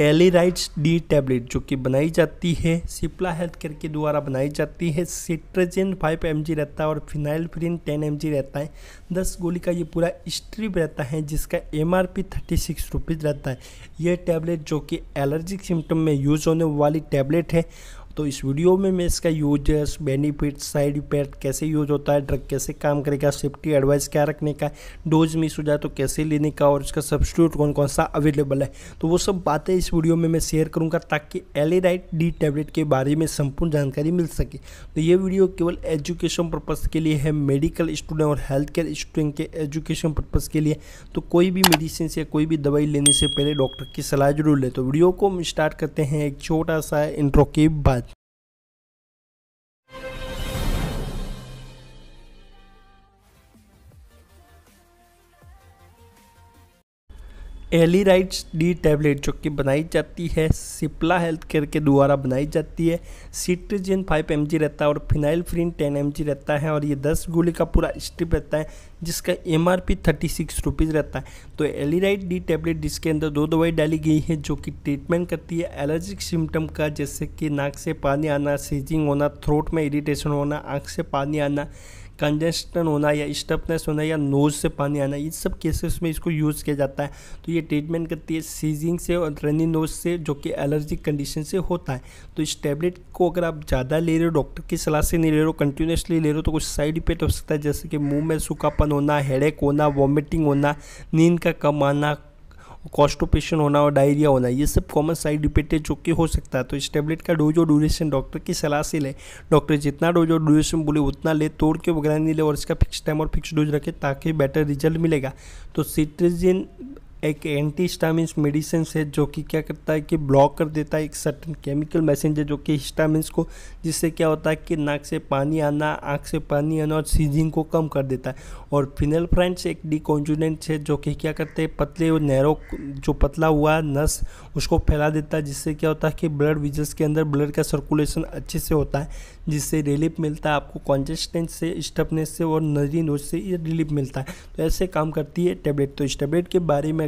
एलिराइट्स D tablet जो कि बनाई जाती है सिप्ला हेल्थ केयर के द्वारा बनाई जाती है सिट्रजिन फाइव एम रहता है और फिनाइल फ्रीन टेन एम रहता है दस गोली का ये पूरा स्ट्रिप रहता है जिसका M R P thirty six rupees रहता है यह टैबलेट जो कि एलर्जिक सिम्टम में यूज़ होने वाली टैबलेट है तो इस वीडियो में मैं इसका यूजर्स बेनिफिट साइड इफेक्ट कैसे यूज होता है ड्रग कैसे काम करेगा सेफ्टी एडवाइस क्या रखने का डोज मिस हो जाए तो कैसे लेने का और इसका सब्सिट्यूट कौन कौन सा अवेलेबल है तो वो सब बातें इस वीडियो में मैं शेयर करूँगा ताकि एलेराइट डी टैबलेट के बारे में संपूर्ण जानकारी मिल सके तो ये वीडियो केवल एजुकेशन पर्पज़ के लिए है मेडिकल स्टूडेंट और हेल्थ केयर स्टूडेंट के एजुकेशन पर्पज़ के लिए तो कोई भी मेडिसिन या कोई भी दवाई लेने से पहले डॉक्टर की सलाह जरूर ले तो वीडियो को हम स्टार्ट करते हैं एक छोटा सा इंट्रो के बाद एलिराइट्स डी टैबलेट जो कि बनाई जाती है सिप्ला हेल्थ केयर के द्वारा बनाई जाती है सिट्रीजिन फाइव एम रहता है और फिनाइल फ्रीन टेन एम रहता है और ये दस गोली का पूरा स्ट्रिप रहता है जिसका M R P thirty six rupees रहता है तो एलिराइट डी टैबलेट जिसके अंदर दो दवाई डाली गई है जो कि ट्रीटमेंट करती है एलर्जिक सिम्टम का जैसे कि नाक से पानी आना सीजिंग होना थ्रोट में इरीटेशन होना आँख से पानी आना कंजेस्टन होना या स्टफनेस होना या नोज से पानी आना इस सब केसेस में इसको यूज़ किया जाता है तो ये ट्रीटमेंट करती है सीजिंग से और रनी नोज से जो कि एलर्जिक कंडीशन से होता है तो इस टैबलेट को अगर आप ज़्यादा ले रहे हो डॉक्टर की सलाह से नहीं ले रहे हो कंटिन्यूसली ले रहे हो तो कुछ साइड इफेक्ट हो सकता है जैसे कि मुँह में सूखापन होना हेडेक होना वॉमिटिंग होना नींद का कम आना कॉस्टोपेशन होना और डायरिया होना ये सब कॉमन साइड इफेक्ट है जो कि हो सकता है तो इस टेबलेट का डोज और ड्यूरेशन डॉक्टर की सलाह से लें डॉक्टर जितना डोज और ड्यूरेशन बोले उतना ले तोड़ के वगैरह नहीं ले और इसका फिक्स टाइम और फिक्स डोज रखें ताकि बेटर रिजल्ट मिलेगा तो सिट्रिजिन एक एंटी हिस्टामिन्स मेडिसिन है जो कि क्या करता है कि ब्लॉक कर देता है एक सर्टन केमिकल मैसेंजर जो कि हिस्टामिन्स को जिससे क्या होता है कि नाक से पानी आना आँख से पानी आना और सीजिंग को कम कर देता है और फिनल फ्रेंड्स एक डिकॉन्जुनेंट है जो कि क्या करते हैं पतले और नैरो जो पतला हुआ नस उसको फैला देता है जिससे क्या होता है कि ब्लड विजल्स के अंदर ब्लड का सर्कुलेशन अच्छे से होता है जिससे रिलीफ मिलता है आपको कॉन्जेस्टेंस से स्टफनेस से और नजरी नोज से ये रिलीफ मिलता है तो ऐसे काम करती है टैबलेट तो इस टेबलेट के बारे में